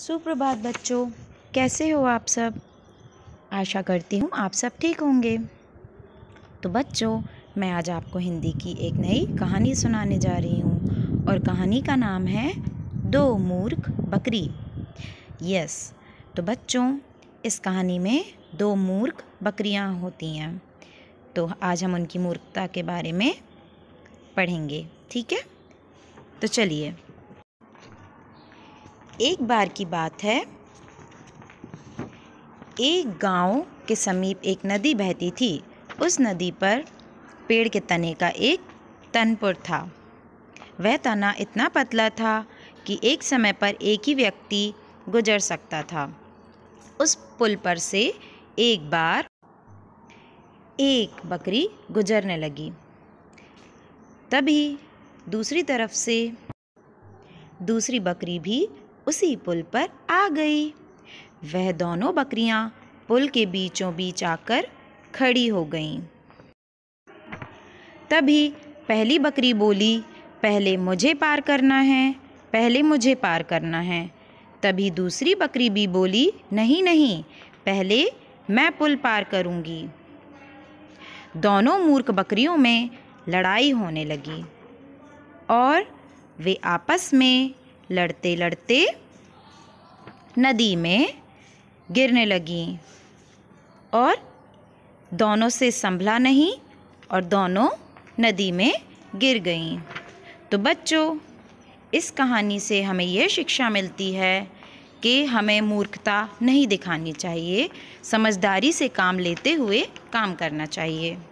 सुप्रभात बच्चों कैसे हो आप सब आशा करती हूँ आप सब ठीक होंगे तो बच्चों मैं आज आपको हिंदी की एक नई कहानी सुनाने जा रही हूँ और कहानी का नाम है दो मूर्ख बकरी यस तो बच्चों इस कहानी में दो मूर्ख बकरियाँ होती हैं तो आज हम उनकी मूर्खता के बारे में पढ़ेंगे ठीक है तो चलिए एक बार की बात है एक गांव के समीप एक नदी बहती थी उस नदी पर पेड़ के तने का एक तनपुर था वह तना इतना पतला था कि एक समय पर एक ही व्यक्ति गुजर सकता था उस पुल पर से एक बार एक बकरी गुजरने लगी तभी दूसरी तरफ से दूसरी बकरी भी उसी पुल पर आ गई वह दोनों बकरियां पुल के बीचों बीच आकर खड़ी हो गईं। तभी पहली बकरी बोली पहले मुझे पार करना है पहले मुझे पार करना है तभी दूसरी बकरी भी बोली नहीं नहीं पहले मैं पुल पार करूंगी। दोनों मूर्ख बकरियों में लड़ाई होने लगी और वे आपस में लड़ते लड़ते नदी में गिरने लगी और दोनों से संभला नहीं और दोनों नदी में गिर गईं तो बच्चों इस कहानी से हमें यह शिक्षा मिलती है कि हमें मूर्खता नहीं दिखानी चाहिए समझदारी से काम लेते हुए काम करना चाहिए